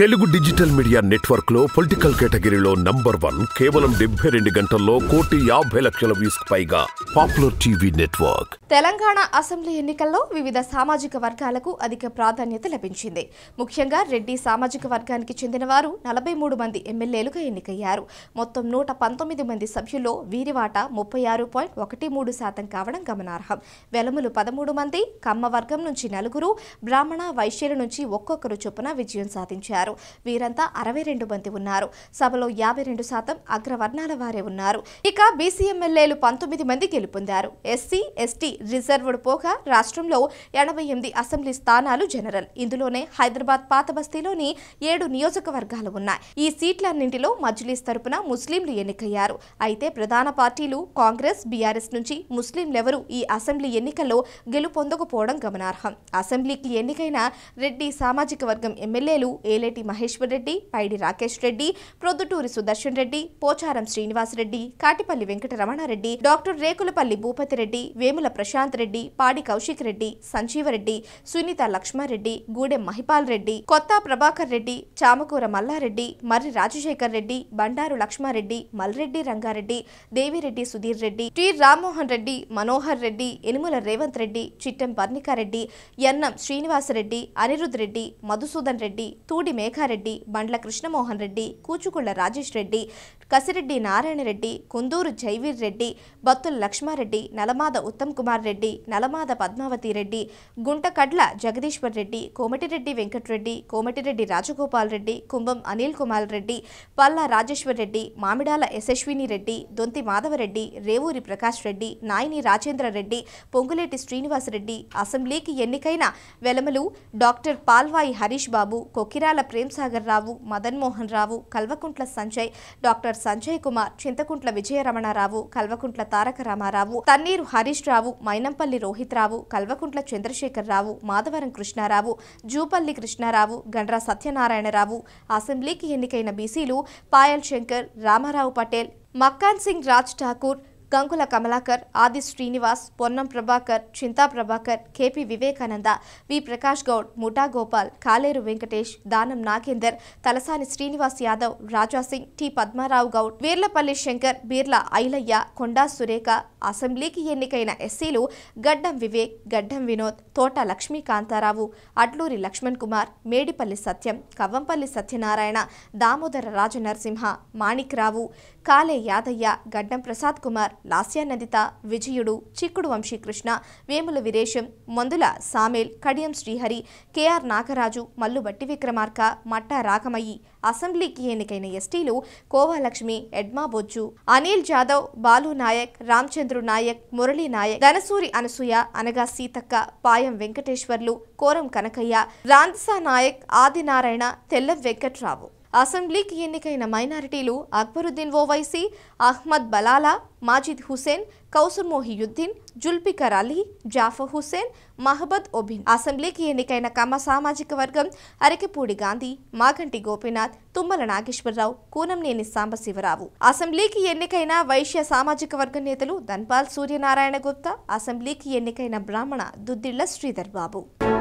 Telugu digital media network లో political కేటగిరీలో number one కేవలం డెబ్బై రెండు గంటల్లో కోటి యాభై లక్షల వ్యూస్ పైగా popular TV network Telangana assembly ఎన్నికల్లో వివిధ సామాజిక వర్గాలకు అధిక ప్రాధాన్యత లభించింది ముఖ్యంగా రెడ్డి సామాజిక వర్గానికి చెందిన వారు నలభై మూడు మంది ఎమ్మెల్యేలుగా ఎన్నికయ్యారు మొత్తం నూట పంతొమ్మిది మంది సభ్యుల్లో వీరివాట ముప్పై ఆరు పాయింట్ ఒకటి మూడు శాతం కావడం గమనార్హం వెలములు పదమూడు మంది కమ్మ వర్గం నుంచి నలుగురు బ్రాహ్మణ వైశ్యుల నుంచి ఒక్కొక్కరు చొప్పున విజయం సాధించారు చేశారు వీరంతా అరవై రెండు మంది ఉన్నారు సభలో యాభై రెండు శాతం అగ్రవర్ణాల వారే ఉన్నారు ఇక బీసీ పంతొమ్మిది మంది గెలుపొందారు ఎస్సీ ఎస్టీ రిజర్వ్డ్ పోగా రాష్ట్రంలో ఎనభై ఎనిమిది అసెంబ్లీ స్థానాలు జనరల్ ఇందులోనే హైదరాబాద్ పాత బస్తీలోని ఏడు నియోజకవర్గాలు ఉన్నాయి ఈ సీట్లన్నింటిలో మజ్లీస్ తరపున ముస్లింలు ఎన్నికయ్యారు అయితే ప్రధాన పార్టీలు కాంగ్రెస్ బీఆర్ఎస్ నుంచి ముస్లింలెవరూ ఈ అసెంబ్లీ ఎన్నికల్లో గెలుపొందకపోవడం గమనార్హం అసెంబ్లీకి ఎన్నికైన రెడ్డి సామాజిక వర్గం ఎమ్మెల్యేలు ఏలేటి కోమటిరెడ్డి మహేశ్వర్ రెడ్డి పైడి రాకేష్ రెడ్డి ప్రొద్దుటూరి సుదర్శన్ రెడ్డి పోచారం శ్రీనివాసరెడ్డి కాటిపల్లి వెంకటరమణారెడ్డి డాక్టర్ రేకులపల్లి భూపతి రెడ్డి వేముల ప్రశాంత్ రెడ్డి పాడి కౌశిక్ రెడ్డి సంజీవరెడ్డి సునీత లక్ష్మారెడ్డి గూడెం మహిపాల్ రెడ్డి కొత్త ప్రభాకర్ రెడ్డి చామకూర మల్లారెడ్డి మర్రి రాజశేఖర్ రెడ్డి బండారు లక్ష్మారెడ్డి మల్రెడ్డి రంగారెడ్డి దేవిరెడ్డి సుధీర్ రెడ్డి టి రామ్మోహన్ రెడ్డి మనోహర్ రెడ్డి ఎనుమల రేవంత్ రెడ్డి చిట్టెం పర్ణికారెడ్డి ఎన్నం శ్రీనివాసరెడ్డి అనిరుద్ రెడ్డి మధుసూదన్ రెడ్డి తూడి మేఘారెడ్డి బండ్ల కృష్ణమోహన్ రెడ్డి కూచుకుళ్ల రాజేష్ రెడ్డి కసిరెడ్డి రెడ్డి కుందూరు జైవీర్ రెడ్డి బత్తుల లక్ష్మారెడ్డి నలమాద ఉత్తమ్ కుమార్ రెడ్డి నలమాద పద్మావతి రెడ్డి గుంటకడ్ల జగదీశ్వర్ రెడ్డి కోమటిరెడ్డి వెంకటరెడ్డి కోమటిరెడ్డి రాజగోపాల్ రెడ్డి కుంభం అనిల్ కుమార్ రెడ్డి పల్లా రాజేశ్వర్ రెడ్డి మామిడాల యశస్విని రెడ్డి దొంతి మాధవరెడ్డి రేవూరి ప్రకాష్ రెడ్డి నాయిని రాజేంద్ర రెడ్డి పొంగులేటి శ్రీనివాసరెడ్డి అసెంబ్లీకి ఎన్నికైన వెలమలు డాక్టర్ పాల్వాయి హరీష్ బాబు కొకిరాల ప్రేమ్సాగర్ రావు మదన్మోహన్ రావు కల్వకుంట్ల సంజయ్ డాక్టర్ సంజయ్ కుమార్ చింతకుంట్ల విజయరమణారావు కల్వకుంట్ల తారక రామారావు తన్నీరు హరీష్ రావు మైనంపల్లి రోహిత్ రావు కల్వకుంట్ల చంద్రశేఖర్ రావు మాధవరం కృష్ణారావు జూపల్లి కృష్ణారావు గండ్రా సత్యనారాయణరావు అసెంబ్లీకి ఎన్నికైన బీసీలు Payal Shankar Ramarao Patel Makkhan Singh Raj Thakur Gangula Kamalakar Adi Srinivas Ponnam Prabhakar Chintha Prabhakar KP Vivekananda V Prakash Goud Muta Gopal Kaleru Venkatesh Danam Nagender Talasani Srinivas Yadav Rajasingh T Padmarao Goud Veerlapally Shankar Beerla Ilaiah Konda Surekha అసెంబ్లీకి ఎన్నికైన ఎస్సీలు గడ్డం వివేక్ గడ్డం వినోద్ తోట లక్ష్మీకాంతారావు అడ్లూరి లక్ష్మణ్ కుమార్ మేడిపల్లి సత్యం కవ్వంపల్లి సత్యనారాయణ దామోదర రాజనరసింహ మాణిక్రావు కాలే యాదయ్య గడ్డం ప్రసాద్ కుమార్ లాస్యానందిత విజయుడు చిక్కుడు వంశీకృష్ణ వేముల వీరేశం మందుల సామేల్ కడియం శ్రీహరి కెఆర్ నాగరాజు మల్లుబట్టి విక్రమార్క మట్టా రాకమయ్యి అసెంబ్లీకి ఎన్నికైన ఎస్టీలు కోవాలక్ష్మి ఎడ్మా బొజ్జు అనిల్ జాదవ్ బాలు నాయక్ రామచంద్రు నాయక్ మురళీ నాయక్ ఘనసూరి అనసూయ అనగా సీతక్క పాయం వెంకటేశ్వర్లు కోరం కనకయ్య రాంధసా నాయక్ ఆదినారాయణ తెల్ల వెంకట్రావు అసెంబ్లీకి ఎన్నికైన మైనారిటీలు అక్బరుద్దీన్ ఓవైసీ అహ్మద్ బలాలా మాజిద్ హుసేన్ కౌసర్ మొహియుద్దీన్ జుల్పికర్ అలీ జాఫర్ హుసేన్ మహబద్ ఒబిన్ అసెంబ్లీకి ఎన్నికైన కమ సామాజిక వర్గం అరకిపూడి గాంధీ మాగంటి గోపీనాథ్ తుమ్మల నాగేశ్వరరావు కూనంనేని సాంబశివరావు అసెంబ్లీకి ఎన్నికైన వైశ్య సామాజిక వర్గ నేతలు ధన్పాల్ సూర్యనారాయణ గుప్తా అసెంబ్లీకి ఎన్నికైన బ్రాహ్మణ దుద్దిళ్ల శ్రీధర్ బాబు